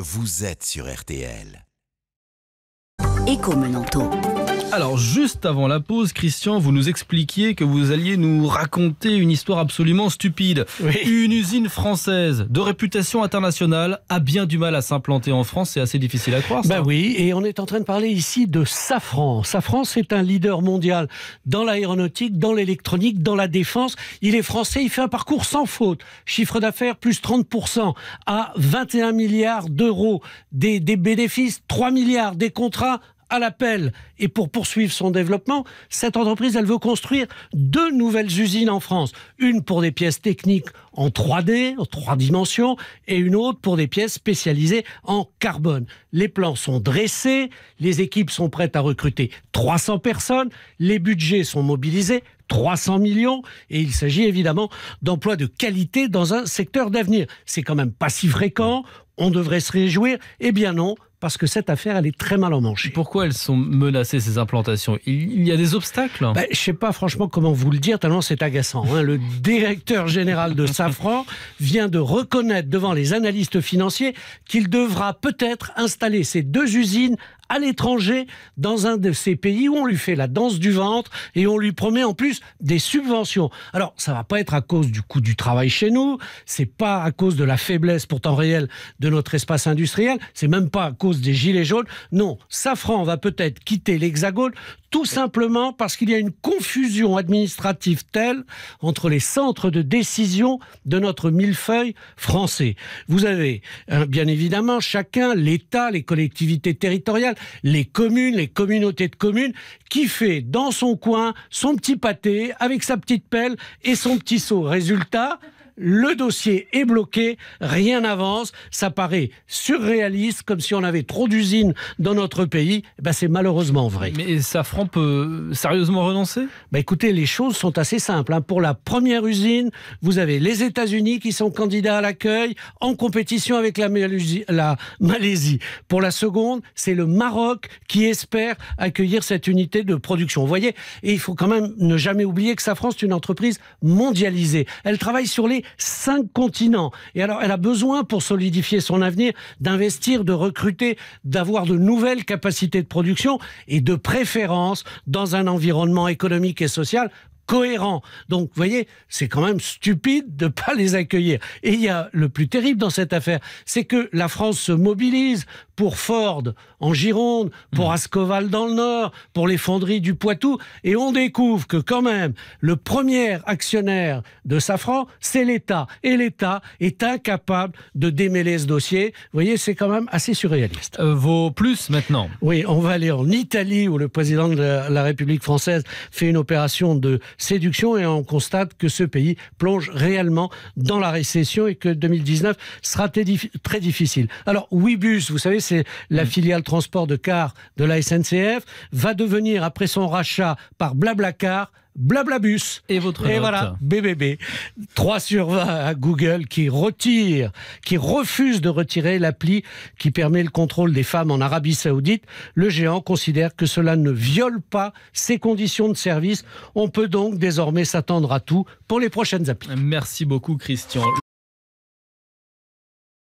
Vous êtes sur RTL éco Alors, juste avant la pause, Christian, vous nous expliquiez que vous alliez nous raconter une histoire absolument stupide. Une usine française de réputation internationale a bien du mal à s'implanter en France. C'est assez difficile à croire. Ça. Ben oui, et on est en train de parler ici de Safran. Safran, c'est un leader mondial dans l'aéronautique, dans l'électronique, dans la défense. Il est français, il fait un parcours sans faute. Chiffre d'affaires plus 30% à 21 milliards d'euros. Des, des bénéfices, 3 milliards. Des contrats, à l'appel et pour poursuivre son développement, cette entreprise, elle veut construire deux nouvelles usines en France. Une pour des pièces techniques en 3D, en trois dimensions, et une autre pour des pièces spécialisées en carbone. Les plans sont dressés, les équipes sont prêtes à recruter 300 personnes, les budgets sont mobilisés, 300 millions et il s'agit évidemment d'emplois de qualité dans un secteur d'avenir. C'est quand même pas si fréquent, on devrait se réjouir. Eh bien non, parce que cette affaire, elle est très mal en manche. Pourquoi elles sont menacées, ces implantations Il y a des obstacles ben, Je ne sais pas franchement comment vous le dire, tellement c'est agaçant. Hein. Le directeur général de Safran vient de reconnaître devant les analystes financiers qu'il devra peut-être installer ces deux usines à l'étranger, dans un de ces pays où on lui fait la danse du ventre et on lui promet en plus des subventions. Alors, ça va pas être à cause du coût du travail chez nous, c'est pas à cause de la faiblesse pourtant réelle de notre espace industriel, c'est même pas à cause des gilets jaunes. Non, Safran va peut-être quitter l'Hexagone tout simplement parce qu'il y a une confusion administrative telle entre les centres de décision de notre millefeuille français. Vous avez, euh, bien évidemment, chacun, l'État, les collectivités territoriales, les communes, les communautés de communes, qui fait dans son coin son petit pâté avec sa petite pelle et son petit seau. Résultat, le dossier est bloqué, rien n'avance, ça paraît surréaliste, comme si on avait trop d'usines dans notre pays. Eh ben, c'est malheureusement vrai. Mais Safran peut euh, sérieusement renoncer ben, Écoutez, les choses sont assez simples. Hein. Pour la première usine, vous avez les États-Unis qui sont candidats à l'accueil, en compétition avec la, la Malaisie. Pour la seconde, c'est le Maroc qui espère accueillir cette unité de production. Vous voyez, et il faut quand même ne jamais oublier que Safran, c'est une entreprise mondialisée. Elle travaille sur les cinq continents. Et alors, elle a besoin, pour solidifier son avenir, d'investir, de recruter, d'avoir de nouvelles capacités de production et de préférence dans un environnement économique et social cohérent. Donc, vous voyez, c'est quand même stupide de ne pas les accueillir. Et il y a le plus terrible dans cette affaire, c'est que la France se mobilise pour Ford en Gironde, pour mmh. Ascoval dans le Nord, pour les fonderies du Poitou, et on découvre que quand même, le premier actionnaire de Safran, c'est l'État. Et l'État est incapable de démêler ce dossier. Vous voyez, c'est quand même assez surréaliste. Euh, vos plus maintenant Oui, on va aller en Italie, où le président de la République française fait une opération de séduction et on constate que ce pays plonge réellement dans la récession et que 2019 sera très difficile. Alors, Wibus, vous savez, c'est la mm. filiale transport de cars de la SNCF, va devenir, après son rachat par Blablacar, Blablabus. Et votre Et voilà, BBB. 3 sur 20 à Google qui retire, qui refuse de retirer l'appli qui permet le contrôle des femmes en Arabie Saoudite. Le géant considère que cela ne viole pas ses conditions de service. On peut donc désormais s'attendre à tout pour les prochaines applis. Merci beaucoup, Christian.